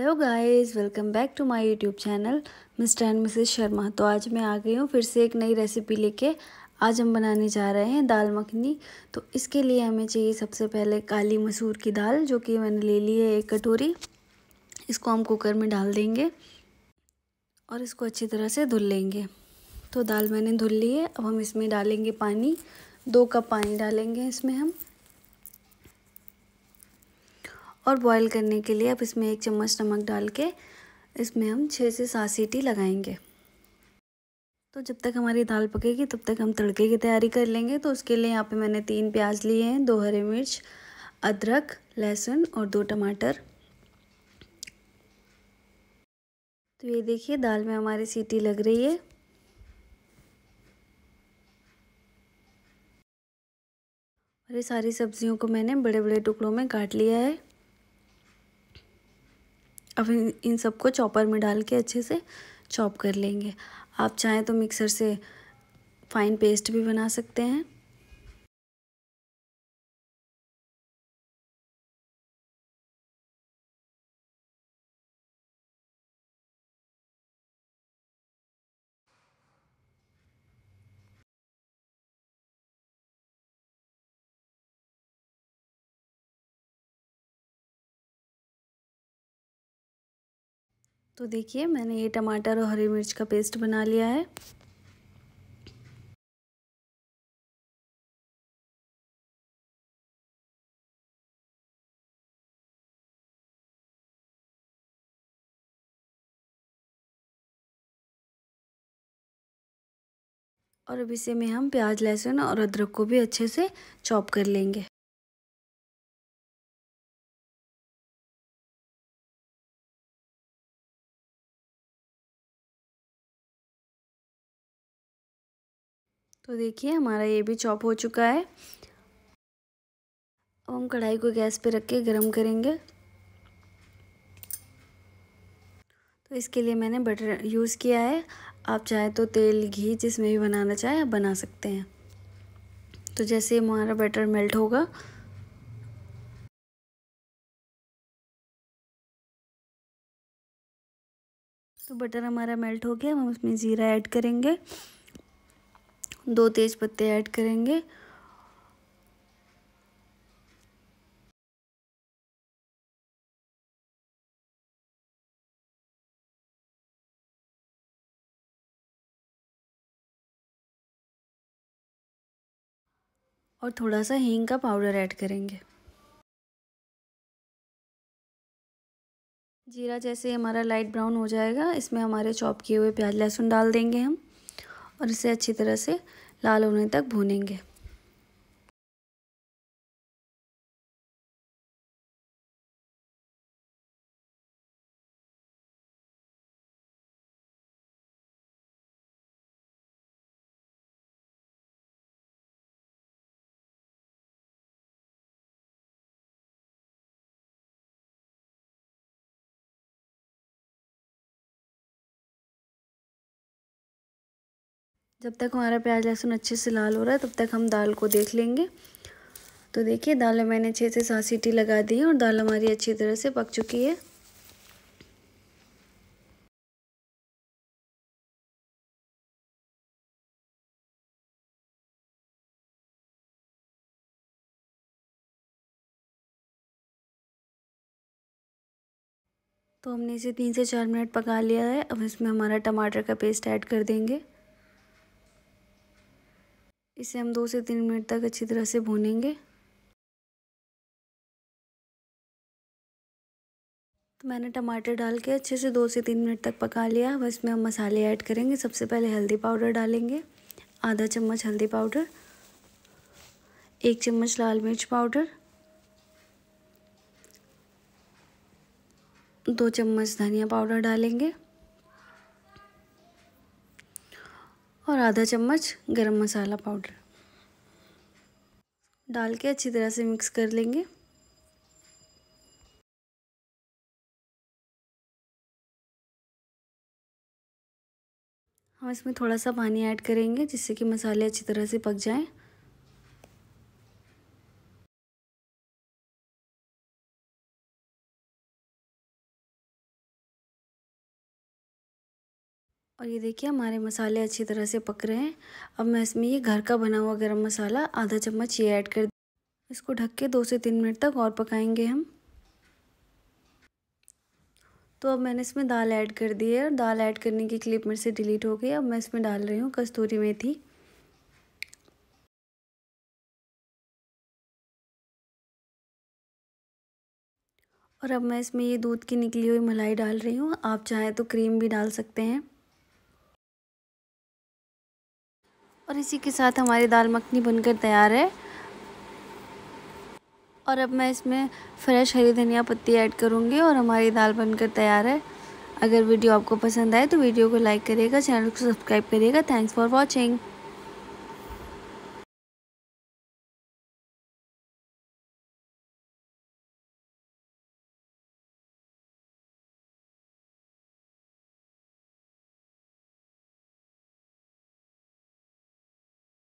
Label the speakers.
Speaker 1: hello guys welcome back to my YouTube channel mister and Mrs Sharma तो आज मैं आ गई हूँ फिर से एक नई रेसिपी लेके आज हम बनाने जा रहे हैं दाल मखनी तो इसके लिए हमें चाहिए सबसे पहले काली मसूर की दाल जो कि मैंने ले ली है एक कटोरी इसको हम कुकर में डाल देंगे और इसको अच्छी तरह से धुल लेंगे तो दाल मैंने धुल ली है अब हम इसमें डालेंगे पानी दो कप पानी डालेंगे इसमें हम और बॉईल करने के लिए अब इसमें एक चम्मच नमक डाल के इसमें हम छः से सात सीटी लगाएंगे तो जब तक हमारी दाल पकेगी तब तक हम तड़के की तैयारी कर लेंगे तो उसके लिए यहाँ पे मैंने तीन प्याज लिए हैं दो हरी मिर्च अदरक लहसुन और दो टमाटर तो ये देखिए दाल में हमारी सीटी लग रही है और ये सारी सब्जियों को मैंने बड़े बड़े टुकड़ों में काट लिया है अब इन इन सबको चॉपर में डाल के अच्छे से चॉप कर लेंगे आप चाहें तो मिक्सर से फाइन पेस्ट भी बना सकते हैं
Speaker 2: तो देखिए मैंने ये टमाटर और हरी मिर्च का पेस्ट बना लिया है और अब इसे में हम प्याज लहसुन और अदरक को भी अच्छे से चॉप कर लेंगे
Speaker 1: तो देखिए हमारा ये भी चॉप हो चुका है अब हम कढ़ाई को गैस पे रख के गर्म करेंगे तो इसके लिए मैंने बटर यूज़ किया है आप चाहे तो तेल घी जिसमें भी बनाना चाहे आप बना सकते हैं तो जैसे हमारा बटर मेल्ट होगा तो बटर हमारा मेल्ट हो गया हम उसमें ज़ीरा ऐड करेंगे दो तेज पत्ते ऐड करेंगे
Speaker 2: और थोड़ा सा हींग का पाउडर ऐड करेंगे जीरा जैसे
Speaker 1: हमारा लाइट ब्राउन हो जाएगा इसमें हमारे चॉप किए हुए प्याज लहसुन डाल देंगे हम और इसे अच्छी तरह से लाल होने तक भूनेंगे जब तक हमारा प्याज लहसुन अच्छे से लाल हो रहा है तब तक हम दाल को देख लेंगे तो देखिए दाल मैंने छः से सात सीटी लगा दी है और दाल हमारी अच्छी तरह से पक चुकी है तो हमने इसे तीन से चार मिनट पका लिया है अब इसमें हमारा टमाटर का पेस्ट ऐड कर देंगे इसे हम दो से तीन मिनट तक अच्छी तरह से भूनेंगे
Speaker 2: तो मैंने टमाटर डाल के
Speaker 1: अच्छे से दो से तीन मिनट तक पका लिया अब इसमें हम मसाले ऐड करेंगे सबसे पहले हल्दी पाउडर डालेंगे आधा चम्मच हल्दी पाउडर एक चम्मच लाल मिर्च पाउडर दो चम्मच धनिया पाउडर डालेंगे और आधा चम्मच गरम मसाला पाउडर डाल के अच्छी तरह से मिक्स
Speaker 2: कर लेंगे हम इसमें थोड़ा सा पानी ऐड करेंगे जिससे कि मसाले अच्छी तरह से पक जाएं
Speaker 1: और ये देखिए हमारे मसाले अच्छी तरह से पक रहे हैं अब मैं इसमें ये घर का बना हुआ गरम मसाला आधा चम्मच ये ऐड कर इसको ढक के दो से तीन मिनट तक और पकाएंगे हम तो अब मैंने इसमें दाल ऐड कर दी है और दाल ऐड करने की क्लिप मेरे से डिलीट हो गई अब मैं इसमें डाल रही हूँ कस्तूरी मेथी
Speaker 2: और अब मैं इसमें ये दूध की निकली हुई मलाई डाल रही
Speaker 1: हूँ आप चाहें तो क्रीम भी डाल सकते हैं और इसी के साथ हमारी दाल मखनी बनकर तैयार है और अब मैं इसमें फ्रेश हरी धनिया पत्ती ऐड करूँगी और हमारी दाल बनकर तैयार है अगर वीडियो आपको पसंद आए तो वीडियो को लाइक करिएगा चैनल को सब्सक्राइब करिएगा थैंक्स फॉर वॉचिंग